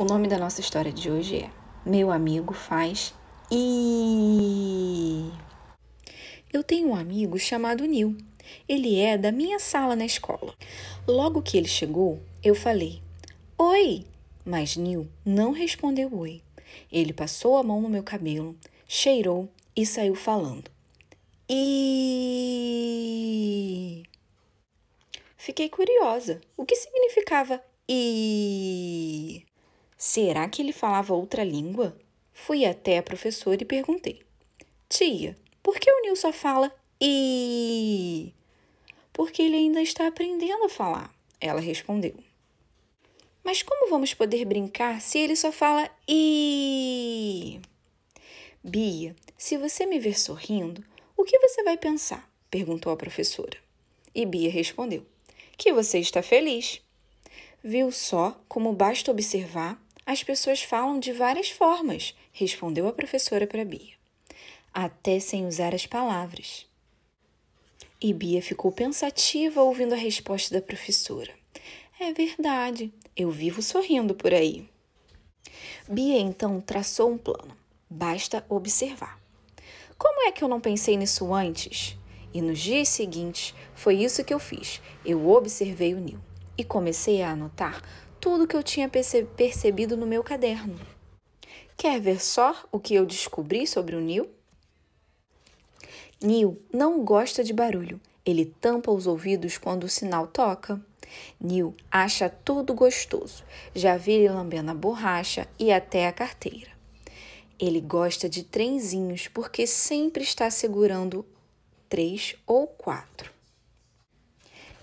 O nome da nossa história de hoje é Meu amigo faz e Eu tenho um amigo chamado Nil. Ele é da minha sala na escola. Logo que ele chegou, eu falei: "Oi!", mas Nil não respondeu oi. Ele passou a mão no meu cabelo, cheirou e saiu falando. E Fiquei curiosa. O que significava e Será que ele falava outra língua? Fui até a professora e perguntei: Tia, por que o Nil só fala e? Porque ele ainda está aprendendo a falar, ela respondeu. Mas como vamos poder brincar se ele só fala e? Bia, se você me ver sorrindo, o que você vai pensar? perguntou a professora. E Bia respondeu: Que você está feliz. Viu só como basta observar as pessoas falam de várias formas, respondeu a professora para Bia. Até sem usar as palavras. E Bia ficou pensativa ouvindo a resposta da professora. É verdade, eu vivo sorrindo por aí. Bia então traçou um plano. Basta observar. Como é que eu não pensei nisso antes? E nos dias seguintes, foi isso que eu fiz. Eu observei o Nil e comecei a anotar tudo que eu tinha percebido no meu caderno. Quer ver só o que eu descobri sobre o Neil? Neil não gosta de barulho. Ele tampa os ouvidos quando o sinal toca. Neil acha tudo gostoso. Já vi ele lambendo a borracha e até a carteira. Ele gosta de trenzinhos porque sempre está segurando três ou quatro.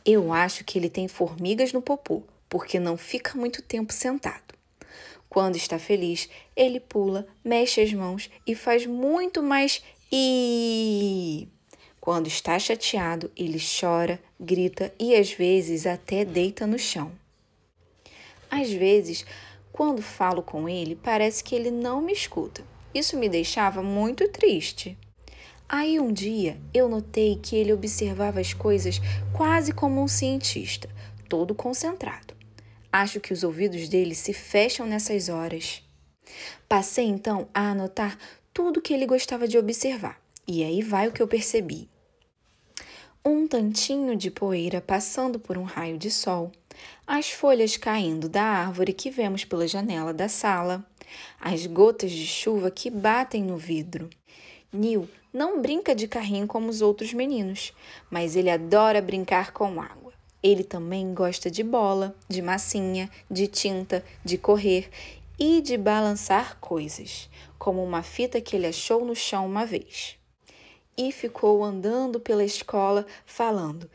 Eu acho que ele tem formigas no popô, porque não fica muito tempo sentado. Quando está feliz, ele pula, mexe as mãos e faz muito mais e quando está chateado, ele chora, grita e às vezes até deita no chão. Às vezes, quando falo com ele, parece que ele não me escuta. Isso me deixava muito triste. Aí um dia eu notei que ele observava as coisas quase como um cientista, todo concentrado. Acho que os ouvidos dele se fecham nessas horas. Passei então a anotar tudo que ele gostava de observar, e aí vai o que eu percebi. Um tantinho de poeira passando por um raio de sol, as folhas caindo da árvore que vemos pela janela da sala, as gotas de chuva que batem no vidro. Neil não brinca de carrinho como os outros meninos, mas ele adora brincar com água. Ele também gosta de bola, de massinha, de tinta, de correr e de balançar coisas, como uma fita que ele achou no chão uma vez. E ficou andando pela escola falando: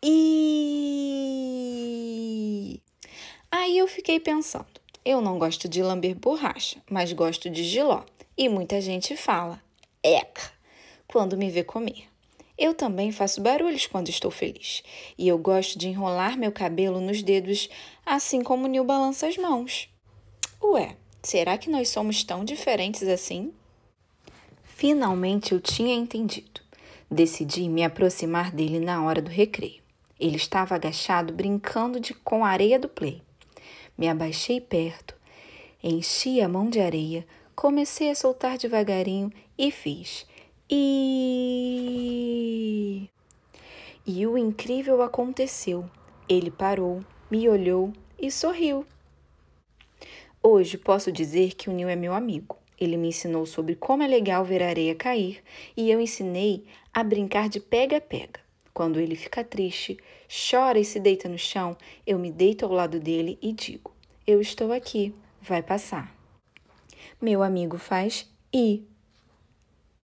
"E Aí eu fiquei pensando: eu não gosto de lamber borracha, mas gosto de giló. E muita gente fala: "Eca" quando me vê comer. Eu também faço barulhos quando estou feliz, e eu gosto de enrolar meu cabelo nos dedos, assim como Neil balança as mãos. Ué, será que nós somos tão diferentes assim? Finalmente eu tinha entendido. Decidi me aproximar dele na hora do recreio. Ele estava agachado brincando de com a areia do play. Me abaixei perto, enchi a mão de areia, comecei a soltar devagarinho e fiz e. E o incrível aconteceu. Ele parou, me olhou e sorriu. Hoje posso dizer que o Nil é meu amigo. Ele me ensinou sobre como é legal ver a areia cair e eu ensinei a brincar de pega-pega. Quando ele fica triste, chora e se deita no chão, eu me deito ao lado dele e digo: Eu estou aqui, vai passar. Meu amigo faz I.